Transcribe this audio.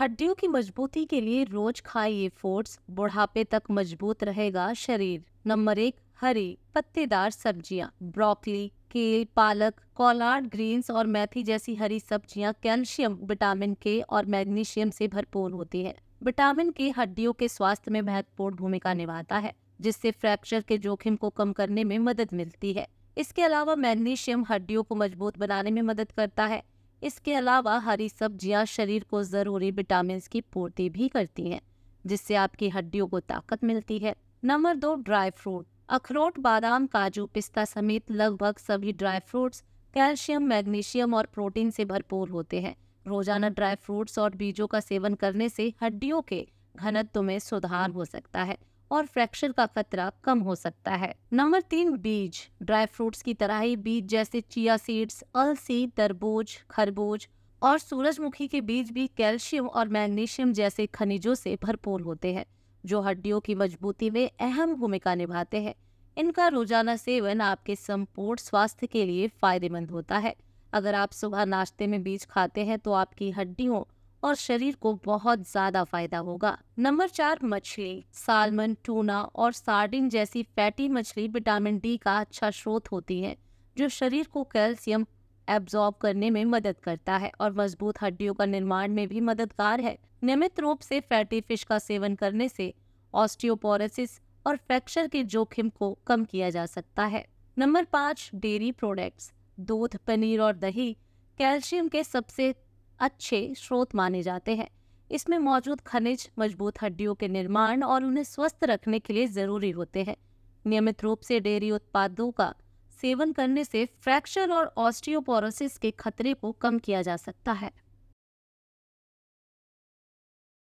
हड्डियों की मजबूती के लिए रोज खाए ये फ्रूट्स बुढ़ापे तक मजबूत रहेगा शरीर नंबर एक हरी पत्तेदार सब्जियां ब्रोकली केल पालक कॉलार्ड ग्रीन्स और मेथी जैसी हरी सब्जियां कैल्शियम विटामिन के और मैग्नीशियम से भरपूर होती है विटामिन के हड्डियों के स्वास्थ्य में महत्वपूर्ण भूमिका निभाता है जिससे फ्रैक्चर के जोखिम को कम करने में मदद मिलती है इसके अलावा मैग्नीशियम हड्डियों को मजबूत बनाने में मदद करता है इसके अलावा हरी सब्जियां शरीर को ज़रूरी विटामिन की पूर्ति भी करती हैं जिससे आपकी हड्डियों को ताकत मिलती है नंबर दो ड्राई फ्रूट अखरोट बादाम काजू पिस्ता समेत लगभग सभी ड्राई फ्रूट्स कैल्शियम मैग्नीशियम और प्रोटीन से भरपूर होते हैं रोजाना ड्राई फ्रूट्स और बीजों का सेवन करने से हड्डियों के घनत्व में सुधार हो सकता है और फ्रैक्चर का खतरा कम हो सकता है नंबर तीन बीज ड्राई फ्रूट्स की तरह ही बीज जैसे चिया सीड्स अलसी तरबूज खरबूज और सूरजमुखी के बीज भी कैल्शियम और मैग्नीशियम जैसे खनिजों से भरपूर होते हैं जो हड्डियों की मजबूती में अहम भूमिका निभाते हैं इनका रोजाना सेवन आपके संपूर्ण स्वास्थ्य के लिए फायदेमंद होता है अगर आप सुबह नाश्ते में बीज खाते हैं तो आपकी हड्डियों और शरीर को बहुत ज्यादा फायदा होगा नंबर चार मछली सालमन टूना और सार्डिन जैसी फैटी मछली विटामिन डी का अच्छा स्रोत होती है जो शरीर को कैल्शियम एब्जॉर्ब करने में मदद करता है और मजबूत हड्डियों का निर्माण में भी मददगार है नियमित रूप से फैटी फिश का सेवन करने से ऑस्टियोपोरोसिस और फ्रैक्चर के जोखिम को कम किया जा सकता है नंबर पाँच डेयरी प्रोडक्ट्स दूध पनीर और दही कैल्शियम के सबसे अच्छे स्रोत माने जाते हैं इसमें मौजूद खनिज मजबूत हड्डियों के निर्माण और उन्हें स्वस्थ रखने के लिए ज़रूरी होते हैं नियमित रूप से डेयरी उत्पादों का सेवन करने से फ्रैक्चर और ऑस्टियोपोरोसिस के खतरे को कम किया जा सकता है